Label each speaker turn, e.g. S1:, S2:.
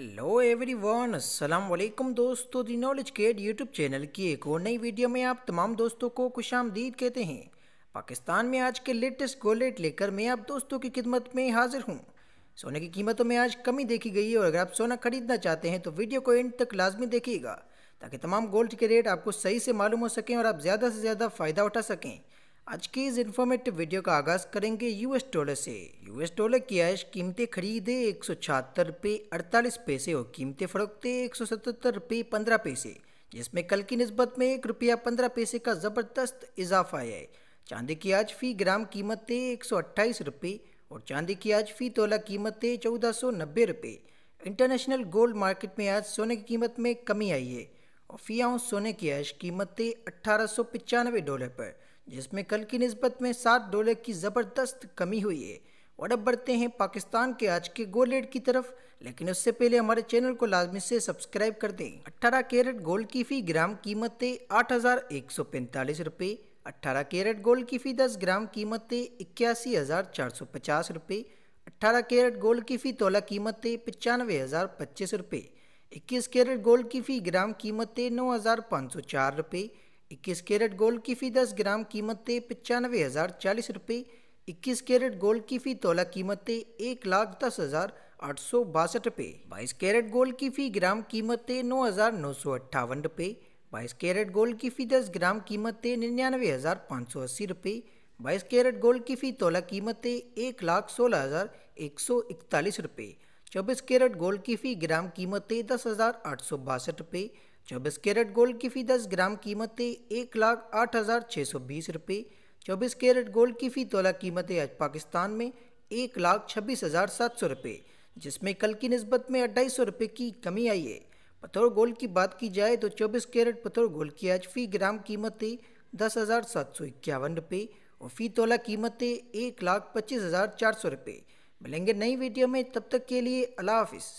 S1: hello everyone अस्सलाम वालेकुम दोस्तों दी नॉलेज केड यूट्यूब चैनल की एक और नई वीडियो में आप तमाम दोस्तों को खुश आमदीद कहते हैं पाकिस्तान में आज के लेटेस्ट गोलेट लेकर मैं आप दोस्तों की खिदमत में हाजिर हूँ सोने की कीमतों में आज कमी देखी गई है और अगर आप सोना खरीदना चाहते हैं तो वीडियो को एंड तक लाजमी देखिएगा ताकि तमाम गोल्ड के रेट आपको सही से मालूम हो सकें और आप ज़्यादा से ज़्यादा फ़ायदा उठा सकें आज के इस इन्फॉर्मेटिव वीडियो का आगाज करेंगे यूएस डॉलर से यूएस डॉलर की आयश कीमतें खरीदे एक सौ छहत्तर रुपये अड़तालीस पैसे और कीमतें फरोखते एक सौ सतहत्तर रुपये पंद्रह पैसे जिसमें कल की नस्बत में एक रुपया पंद्रह पैसे का ज़बरदस्त इजाफा आया है चांदी की आज फी ग्राम कीमतें एक सौ अट्ठाईस रुपये और चांदी की आज फी तोला कीमतें चौदह सौ नब्बे रुपये इंटरनेशनल गोल्ड मार्केट में आज सोने की कीमत में कमी आई है और फी आउंस सोने की आज कीमतें अट्ठारह सौ पचानवे डॉलर पर जिसमें कल की नस्बत में सात डॉलर की ज़बरदस्त कमी हुई है और अब बढ़ते हैं पाकिस्तान के आज के गोल रेट की तरफ लेकिन उससे पहले हमारे चैनल को लाजमी से सब्सक्राइब कर दें 18 कैरेट गोल्ड की फ़ी ग्राम कीमत आठ हज़ार एक सौ पैंतालीस रुपये अट्ठारह कैरेट गोल्ड की फ़ी दस ग्राम कीमत इक्यासी हज़ार चार सौ पचास रुपये अट्ठारह कैरेट गोल्ड की फ़ी तोला कीमत पचानवे हज़ार पच्चीस रुपये इक्कीस कैरेट गोल्ड की फ़ी ग्राम कीमत नौ हज़ार पाँच सौ चार रुपये इक्कीस कैरेट गोल्ड की फ़ी दस ग्राम कीमतें पचानवे हज़ार चालीस रुपये इक्कीस कैरेट गोल्ड की फ़ी तोला कीमतें एक लाख दस हज़ार आठ सौ बासठ रुपये बाईस कैरेट गोल्ड की फ़ी ग्राम कीमतें नौ हज़ार नौ सौ अट्ठावन रुपये बाईस कैरेट गोल्ड की फ़ी दस ग्राम कीमतें निन्यानवे हज़ार पाँच सौ अस्सी रुपये बाईस कैरेट गोल्ड की फ़ी तोला कीमतें एक लाख सोलह हज़ार एक सौ इकतालीस रुपये चौबीस कैरेट गोल्ड की फ़ी ग्राम कीमतें दस हज़ार आठ सौ बासठ रुपये चौबीस कैरेट गोल्ड की फ़ी दस ग्राम कीमतें एक लाख आठ हज़ार छः सौ बीस रुपये चौबीस कैरेट गोल्ड की फ़ी तोला कीमतें आज पाकिस्तान में एक लाख छब्बीस हज़ार सात सौ रुपये जिसमें कल की नस्बत में अट्ठाईस सौ रुपये की कमी आई है पथौर गोल्ड की बात की जाए तो चौबीस कैरेट पथौर गोल्ड की आज फ़ी ग्राम कीमतें दस हज़ार सात सौ इक्यावन रुपये और फ़ी तोला कीमतें एक लाख पच्चीस हज़ार चार सौ रुपये मिलेंगे नई वीडियो में तब तक के लिए अल्लाह हाफिज़